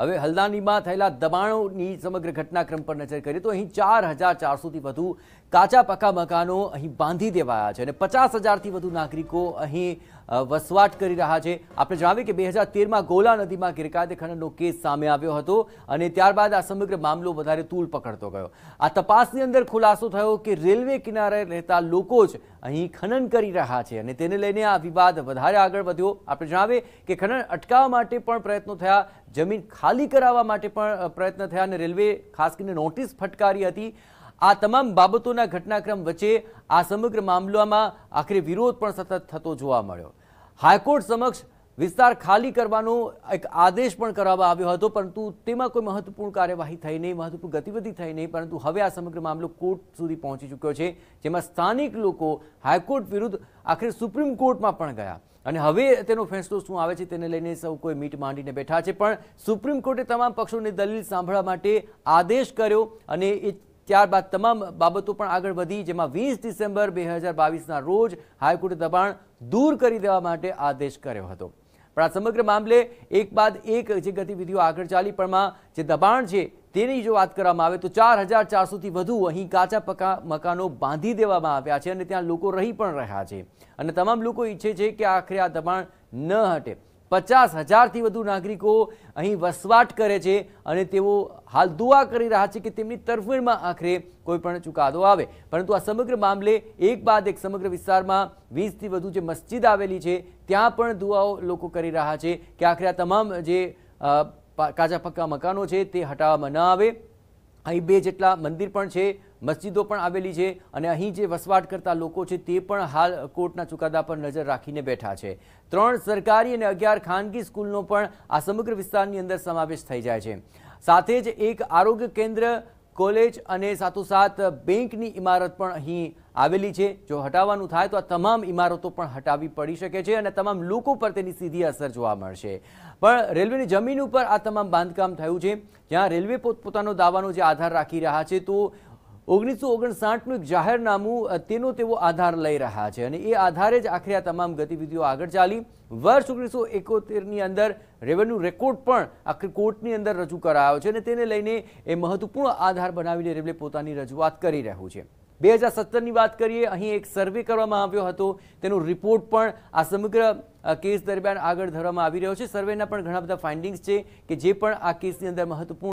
હવે હલ્દાનીમાં થયેલા દબાણોની સમગ્ર ઘટનાક્રમ પર નજર કરીએ તો અહીં ચાર હજાર ચારસોથી વધુ કાચા પાકા મકાનો અહીં બાંધી દેવાયા છે અને પચાસ હજારથી વધુ નાગરિકો અહીં વસવાટ કરી રહ્યા છે આપણે જણાવીએ કે બે હજાર તેરમાં ગોલા નદીમાં ગેરકાયદે ખનનનો કેસ સામે આવ્યો હતો અને ત્યારબાદ આ સમગ્ર મામલો વધારે તૂલ પકડતો ગયો આ તપાસની અંદર ખુલાસો થયો કે રેલવે કિનારે રહેતા લોકો જ અહીં ખનન કરી રહ્યા છે અને તેને લઈને આ વિવાદ વધારે આગળ વધ્યો આપણે જણાવીએ કે ખનન અટકાવવા માટે પણ પ્રયત્નો થયા જમીન ખાલી કરાવવા માટે પણ પ્રયત્ન થયા અને રેલવે ખાસ કરીને નોટિસ ફટકારી હતી આ તમામ બાબતોના ઘટનાક્રમ વચ્ચે આ સમગ્ર મામલામાં આખરે વિરોધ પણ સતત થતો જોવા મળ્યો હાઈકોર્ટ સમક્ષ વિસ્તાર ખાલી કરવાનો એક આદેશ પણ કરવામાં આવ્યો હતો પરંતુ તેમાં કોઈ મહત્વપૂર્ણ કાર્યવાહી થઈ નહીં મહત્વપૂર્ણ ગતિવિધિ થઈ નહીં પરંતુ હવે આ સમગ્ર મામલો કોર્ટ સુધી પહોંચી ચૂક્યો છે જેમાં સ્થાનિક લોકો હાઈકોર્ટ વિરુદ્ધ આખરે સુપ્રીમ કોર્ટમાં પણ ગયા અને હવે તેનો ફેસલો શું આવે છે તેને લઈને સૌ કોઈ મીટ માંડીને બેઠા છે પણ સુપ્રીમ કોર્ટે તમામ પક્ષોની દલીલ સાંભળવા માટે આદેશ કર્યો અને એ ત્યારબાદ તમામ બાબતો પણ આગળ વધી જેમાં વીસ ડિસેમ્બર બે હજાર બાવીસના રોજ હાઈકોર્ટે દબાણ દૂર કરી દેવા માટે આદેશ કર્યો હતો પણ આ સમગ્ર મામલે એક બાદ એક જે ગતિવિધિઓ આગળ ચાલી પણ જે દબાણ છે તેની જો વાત કરવામાં આવે તો ચાર હજાર ચારસોથી વધુ અહીં કાચા પકા મકાનો બાંધી દેવામાં આવ્યા છે અને ત્યાં લોકો રહી પણ રહ્યા છે અને તમામ લોકો ઈચ્છે છે કે આખરે આ દબાણ ન હટે પચાસ હજારથી વધુ નાગરિકો અહીં વસવાટ કરે છે અને તેઓ હાલ દુઆ કરી રહ્યા છે કે તેમની તરફેણમાં આખરે કોઈ પણ ચુકાદો આવે પરંતુ આ સમગ્ર મામલે એક બાદ એક સમગ્ર વિસ્તારમાં વીસથી વધુ જે મસ્જિદ આવેલી છે ત્યાં પણ દુઆઓ લોકો કરી રહ્યા છે કે આખરે આ તમામ જે કાચા પક્કા મકાનો છે તે હટાવવામાં ન આવે અહીં બે જેટલા મંદિર પણ છે મસ્જિદો પણ આવેલી છે અને અહીં જે વસવાટ કરતા લોકો છે તે પણ હાલ કોર્ટના ચુકાદા પર નજર રાખીને બેઠા છે ત્રણ સરકારી અને અગિયાર ખાનગી સ્કૂલનો પણ આ સમગ્ર વિસ્તારની અંદર સમાવેશ થઈ જાય છે સાથે જ એક આરોગ્ય કેન્દ્ર કોલેજ અને સાથોસાથ બેંકની ઇમારત પણ અહીં આવેલી છે જો હટાવવાનું થાય તો આ તમામ ઇમારતો પણ હટાવી પડી શકે છે અને તમામ લોકો પર તેની સીધી અસર જોવા મળશે પણ રેલવેની જમીન ઉપર આ તમામ બાંધકામ થયું છે જ્યાં રેલવે પોતપોતાનો દાવાનો જે આધાર રાખી રહ્યા છે તો ઓગણીસો ઓગણસાઠનું એક જાહેરનામું તેનો તેઓ આધાર લઈ રહ્યા છે અને એ આધારે જ આખરે આ તમામ ગતિવિધિઓ આગળ ચાલી વર્ષ ઓગણીસો એકોતેરની અંદર રેવન્યુ રેકોર્ડ પણ આખરે કોર્ટની અંદર રજૂ કરાયો છે અને તેને લઈને એ મહત્વપૂર્ણ આધાર બનાવીને રેલવે પોતાની રજૂઆત કરી રહ્યું છે બે હજાર સત્તરની વાત કરીએ અહીં એક સર્વે કરવામાં આવ્યો હતો તેનો રિપોર્ટ પણ આ સમગ્ર કેસ દરમિયાન આગળ ધરવામાં આવી રહ્યો છે સર્વેના પણ ઘણા બધા ફાઇન્ડિંગ્સ છે કે જે પણ આ કેસની અંદર મહત્વપૂર્ણ